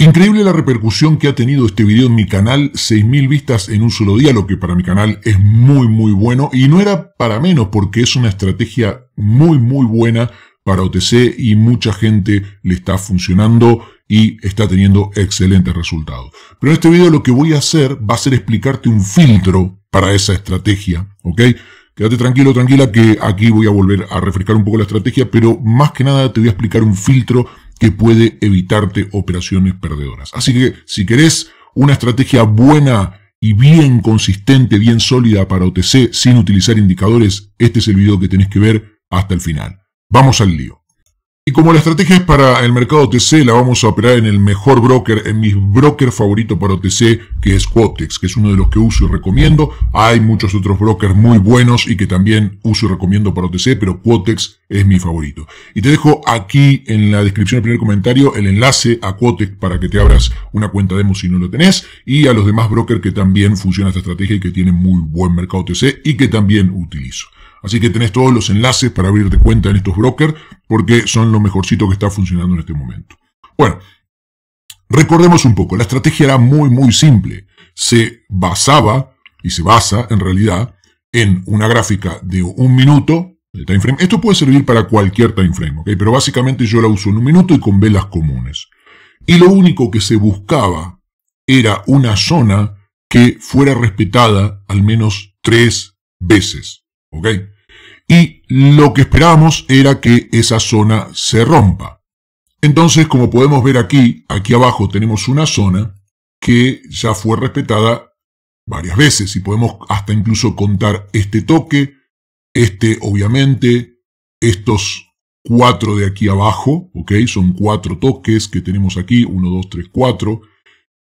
Increíble la repercusión que ha tenido este video en mi canal, 6.000 vistas en un solo día, lo que para mi canal es muy muy bueno y no era para menos porque es una estrategia muy muy buena para OTC y mucha gente le está funcionando y está teniendo excelentes resultados. Pero en este video lo que voy a hacer va a ser explicarte un filtro para esa estrategia, ¿ok? Quédate tranquilo, tranquila, que aquí voy a volver a refrescar un poco la estrategia, pero más que nada te voy a explicar un filtro que puede evitarte operaciones perdedoras. Así que si querés una estrategia buena y bien consistente, bien sólida para OTC sin utilizar indicadores, este es el video que tenés que ver hasta el final. Vamos al lío. Y como la estrategia es para el mercado OTC, la vamos a operar en el mejor broker, en mi broker favorito para OTC, que es Quotex, que es uno de los que uso y recomiendo. Hay muchos otros brokers muy buenos y que también uso y recomiendo para OTC, pero Quotex es mi favorito. Y te dejo aquí en la descripción del primer comentario el enlace a Quotex para que te abras una cuenta demo si no lo tenés y a los demás brokers que también funciona esta estrategia y que tienen muy buen mercado OTC y que también utilizo. Así que tenés todos los enlaces para abrirte cuenta en estos brokers porque son lo mejorcito que está funcionando en este momento. Bueno, recordemos un poco, la estrategia era muy muy simple. Se basaba y se basa en realidad en una gráfica de un minuto de time frame. Esto puede servir para cualquier time frame, pero básicamente yo la uso en un minuto y con velas comunes. Y lo único que se buscaba era una zona que fuera respetada al menos tres veces. ¿ok? Y lo que esperábamos era que esa zona se rompa. Entonces, como podemos ver aquí, aquí abajo tenemos una zona que ya fue respetada varias veces y podemos hasta incluso contar este toque, este obviamente, estos cuatro de aquí abajo, ¿ok? Son cuatro toques que tenemos aquí, uno, dos, tres, cuatro,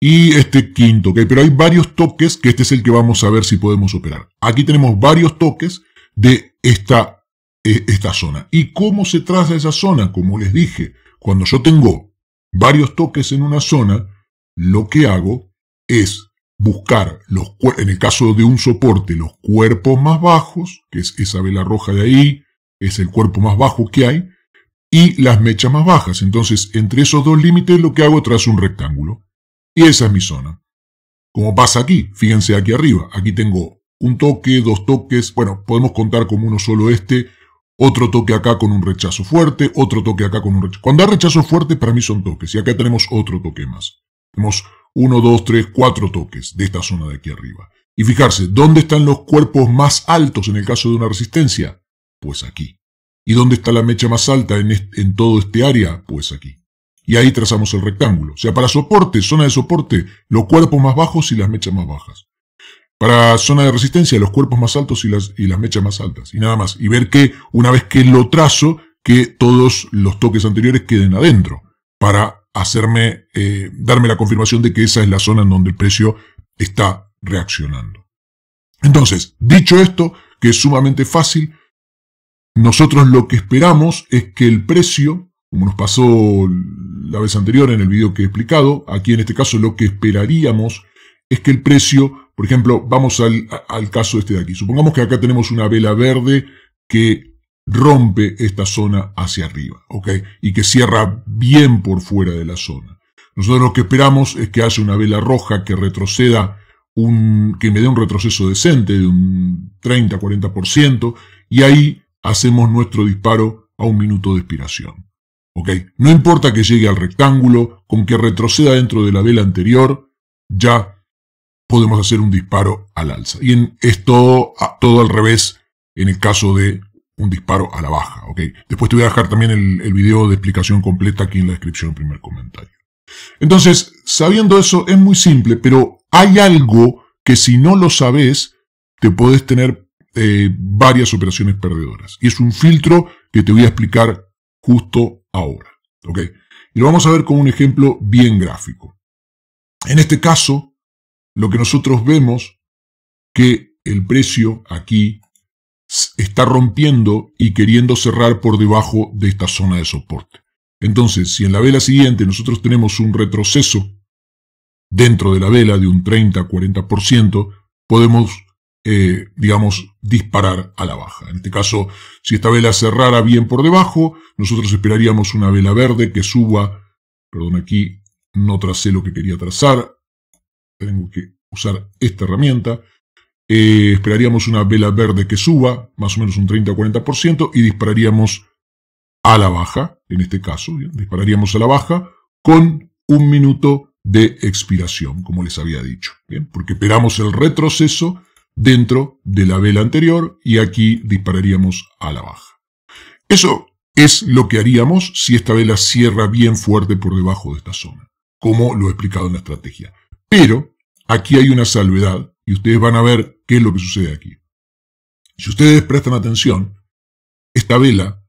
y este quinto, ¿ok? Pero hay varios toques, que este es el que vamos a ver si podemos operar. Aquí tenemos varios toques de esta, e, esta zona. ¿Y cómo se traza esa zona? Como les dije, cuando yo tengo varios toques en una zona, lo que hago es buscar, los, en el caso de un soporte, los cuerpos más bajos, que es esa vela roja de ahí, es el cuerpo más bajo que hay, y las mechas más bajas. Entonces, entre esos dos límites lo que hago trazo un rectángulo. Y esa es mi zona. Como pasa aquí, fíjense aquí arriba, aquí tengo un toque, dos toques, bueno, podemos contar como uno solo este, otro toque acá con un rechazo fuerte, otro toque acá con un rechazo. Cuando hay rechazo fuerte, para mí son toques, y acá tenemos otro toque más. Tenemos uno, dos, tres, cuatro toques de esta zona de aquí arriba. Y fijarse, ¿dónde están los cuerpos más altos en el caso de una resistencia? Pues aquí. ¿Y dónde está la mecha más alta en, en todo este área? Pues aquí. Y ahí trazamos el rectángulo. O sea, para soporte, zona de soporte, los cuerpos más bajos y las mechas más bajas. Para zona de resistencia, los cuerpos más altos y las, y las mechas más altas. Y nada más. Y ver que una vez que lo trazo, que todos los toques anteriores queden adentro. Para hacerme, eh, darme la confirmación de que esa es la zona en donde el precio está reaccionando. Entonces, dicho esto, que es sumamente fácil, nosotros lo que esperamos es que el precio, como nos pasó la vez anterior en el video que he explicado, aquí en este caso lo que esperaríamos es que el precio, por ejemplo, vamos al, caso este de aquí. Supongamos que acá tenemos una vela verde que rompe esta zona hacia arriba, ¿ok? Y que cierra bien por fuera de la zona. Nosotros lo que esperamos es que haya una vela roja que retroceda un, que me dé un retroceso decente de un 30-40% y ahí hacemos nuestro disparo a un minuto de expiración. ¿Ok? No importa que llegue al rectángulo, con que retroceda dentro de la vela anterior, ya podemos hacer un disparo al alza. Y en, es todo, al revés en el caso de un disparo a la baja. Después te voy a dejar también el, video de explicación completa aquí en la descripción, primer comentario. Entonces, sabiendo eso es muy simple, pero hay algo que si no lo sabes, te puedes tener eh, varias operaciones perdedoras. Y es un filtro que te voy a explicar justo ahora. Y lo vamos a ver con un ejemplo bien gráfico. En este caso, lo que nosotros vemos que el precio aquí está rompiendo y queriendo cerrar por debajo de esta zona de soporte. Entonces, si en la vela siguiente nosotros tenemos un retroceso dentro de la vela de un 30-40%, podemos, eh, digamos, disparar a la baja. En este caso, si esta vela cerrara bien por debajo, nosotros esperaríamos una vela verde que suba, perdón, aquí no tracé lo que quería trazar, tengo que usar esta herramienta. Eh, esperaríamos una vela verde que suba, más o menos un 30 o 40%, y dispararíamos a la baja, en este caso, dispararíamos a la baja con un minuto de expiración, como les había dicho, ¿bien? porque esperamos el retroceso dentro de la vela anterior y aquí dispararíamos a la baja. Eso es lo que haríamos si esta vela cierra bien fuerte por debajo de esta zona, como lo he explicado en la estrategia. Pero aquí hay una salvedad y ustedes van a ver qué es lo que sucede aquí. Si ustedes prestan atención, esta vela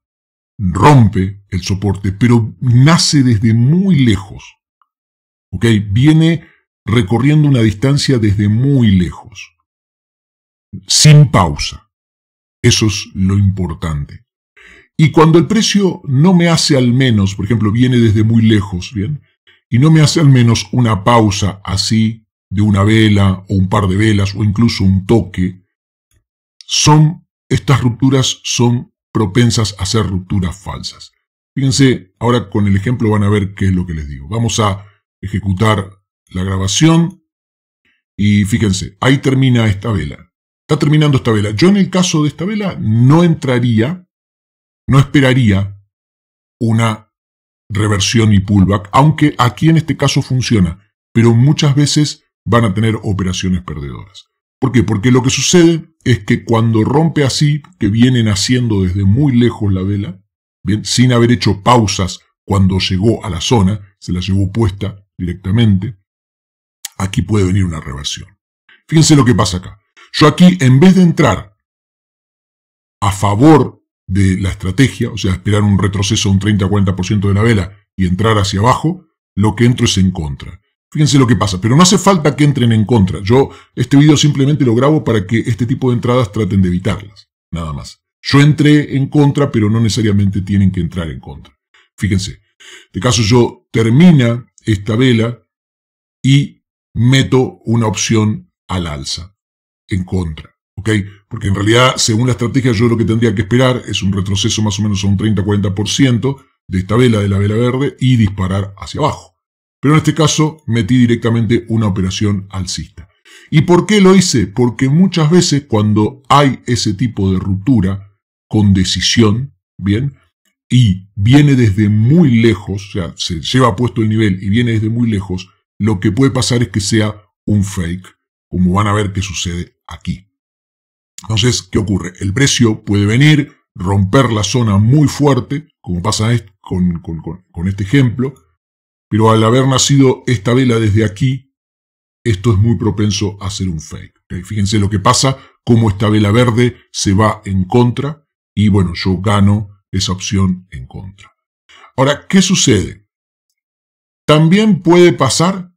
rompe el soporte, pero nace desde muy lejos. ¿Ok? Viene recorriendo una distancia desde muy lejos. Sin pausa. Eso es lo importante. Y cuando el precio no me hace al menos, por ejemplo, viene desde muy lejos, ¿bien? y no me hace al menos una pausa así de una vela o un par de velas o incluso un toque, son, estas rupturas son propensas a ser rupturas falsas. Fíjense, ahora con el ejemplo van a ver qué es lo que les digo. Vamos a ejecutar la grabación y fíjense, ahí termina esta vela. Está terminando esta vela. Yo en el caso de esta vela no entraría, no esperaría una reversión y pullback, aunque aquí en este caso funciona, pero muchas veces van a tener operaciones perdedoras. ¿Por qué? Porque lo que sucede es que cuando rompe así, que vienen haciendo desde muy lejos la vela, sin haber hecho pausas cuando llegó a la zona, se la llevó puesta directamente, aquí puede venir una reversión. Fíjense lo que pasa acá. Yo aquí, en vez de entrar a favor de la estrategia, o sea, esperar un retroceso de un 30-40% de la vela y entrar hacia abajo, lo que entro es en contra. Fíjense lo que pasa, pero no hace falta que entren en contra. Yo este video simplemente lo grabo para que este tipo de entradas traten de evitarlas, nada más. Yo entré en contra, pero no necesariamente tienen que entrar en contra. Fíjense, de caso yo termina esta vela y meto una opción al alza, en contra. Porque en realidad, según la estrategia, yo lo que tendría que esperar es un retroceso más o menos a un 30-40% de esta vela, de la vela verde, y disparar hacia abajo. Pero en este caso metí directamente una operación alcista. ¿Y por qué lo hice? Porque muchas veces cuando hay ese tipo de ruptura con decisión, ¿bien? Y viene desde muy lejos, o sea, se lleva puesto el nivel y viene desde muy lejos, lo que puede pasar es que sea un fake, como van a ver que sucede aquí. Entonces, ¿qué ocurre? El precio puede venir, romper la zona muy fuerte, como pasa con, este ejemplo, pero al haber nacido esta vela desde aquí, esto es muy propenso a ser un fake. Fíjense lo que pasa, cómo esta vela verde se va en contra y bueno, yo gano esa opción en contra. Ahora, ¿qué sucede? También puede pasar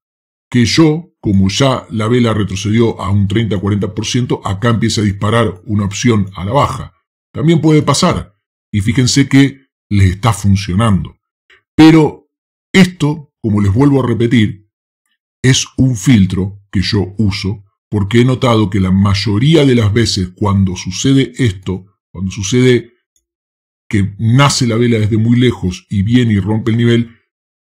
que yo como ya la vela retrocedió a un 30-40%, acá empieza a disparar una opción a la baja. También puede pasar. Y fíjense que les está funcionando. Pero esto, como les vuelvo a repetir, es un filtro que yo uso porque he notado que la mayoría de las veces cuando sucede esto, cuando sucede que nace la vela desde muy lejos y viene y rompe el nivel,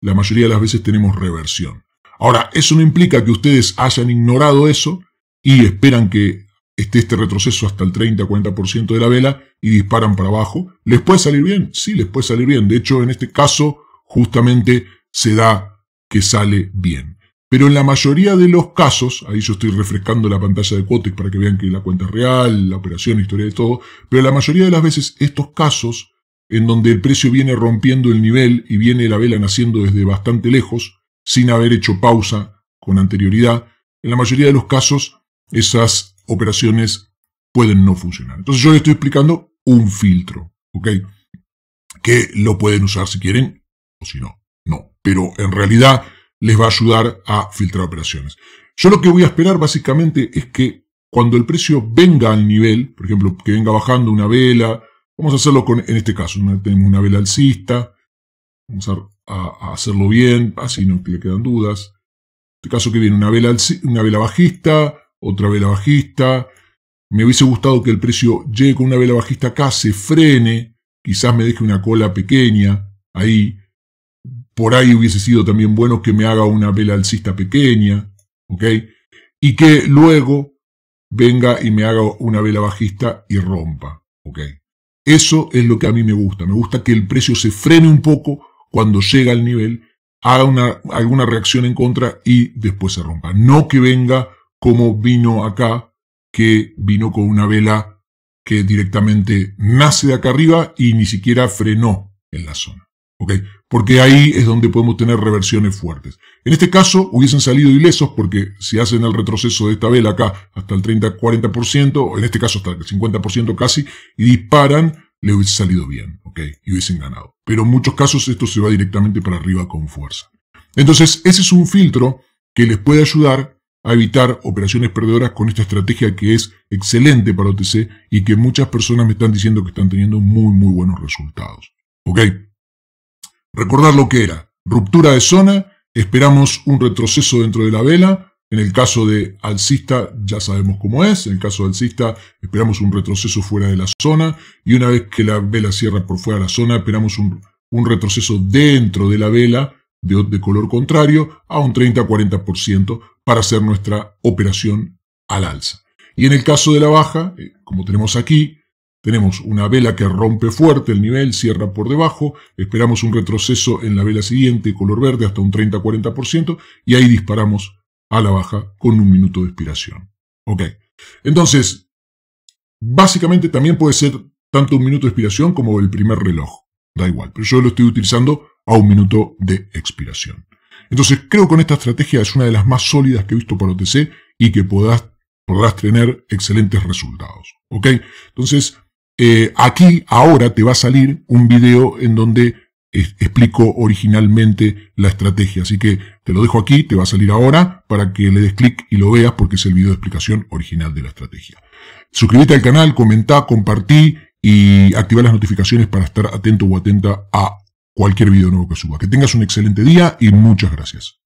la mayoría de las veces tenemos reversión. Ahora, eso no implica que ustedes hayan ignorado eso y esperan que esté este retroceso hasta el 30-40% de la vela y disparan para abajo. ¿Les puede salir bien? Sí, les puede salir bien. De hecho, en este caso, justamente se da que sale bien. Pero en la mayoría de los casos, ahí yo estoy refrescando la pantalla de Quotex para que vean que la cuenta es real, la operación, la historia de todo, pero la mayoría de las veces estos casos en donde el precio viene rompiendo el nivel y viene la vela naciendo desde bastante lejos, sin haber hecho pausa con anterioridad, en la mayoría de los casos esas operaciones pueden no funcionar. Entonces yo les estoy explicando un filtro, ¿ok? Que lo pueden usar si quieren o si no, no. Pero en realidad les va a ayudar a filtrar operaciones. Yo lo que voy a esperar básicamente es que cuando el precio venga al nivel, por ejemplo, que venga bajando una vela, vamos a hacerlo con, en este caso, tenemos una vela alcista, vamos a a, hacerlo bien, así no le quedan dudas. En este caso que viene una vela, una vela bajista, otra vela bajista. Me hubiese gustado que el precio llegue con una vela bajista acá, se frene, quizás me deje una cola pequeña ahí. Por ahí hubiese sido también bueno que me haga una vela alcista pequeña, ¿ok? Y que luego venga y me haga una vela bajista y rompa, ¿ok? Eso es lo que a mí me gusta. Me gusta que el precio se frene un poco cuando llega al nivel, haga una, alguna reacción en contra y después se rompa. No que venga como vino acá, que vino con una vela que directamente nace de acá arriba y ni siquiera frenó en la zona. ¿ok? Porque ahí es donde podemos tener reversiones fuertes. En este caso hubiesen salido ilesos porque si hacen el retroceso de esta vela acá hasta el 30-40%, o en este caso hasta el 50% casi, y disparan, le hubiese salido bien, ¿ok? Y hubiesen ganado pero en muchos casos esto se va directamente para arriba con fuerza. Entonces, ese es un filtro que les puede ayudar a evitar operaciones perdedoras con esta estrategia que es excelente para OTC y que muchas personas me están diciendo que están teniendo muy, muy buenos resultados. ¿Ok? Recordar lo que era. Ruptura de zona, esperamos un retroceso dentro de la vela, en el caso de alcista ya sabemos cómo es, en el caso de alcista esperamos un retroceso fuera de la zona y una vez que la vela cierra por fuera de la zona esperamos un, retroceso dentro de la vela de, de color contrario a un 30-40% para hacer nuestra operación al alza. Y en el caso de la baja, eh, como tenemos aquí, tenemos una vela que rompe fuerte el nivel, cierra por debajo, esperamos un retroceso en la vela siguiente, color verde, hasta un 30-40%, y ahí disparamos a la baja con un minuto de expiración. Ok, entonces, básicamente también puede ser tanto un minuto de expiración como el primer reloj. Da igual, pero yo lo estoy utilizando a un minuto de expiración. Entonces, creo que con esta estrategia es una de las más sólidas que he visto para OTC y que podrás, podrás tener excelentes resultados. ¿Ok? Entonces, eh, aquí ahora te va a salir un video en donde explico originalmente la estrategia. Así que te lo dejo aquí, te va a salir ahora para que le des clic y lo veas porque es el video de explicación original de la estrategia. Suscríbete al canal, comenta, compartí y activa las notificaciones para estar atento o atenta a cualquier video nuevo que suba. Que tengas un excelente día y muchas gracias.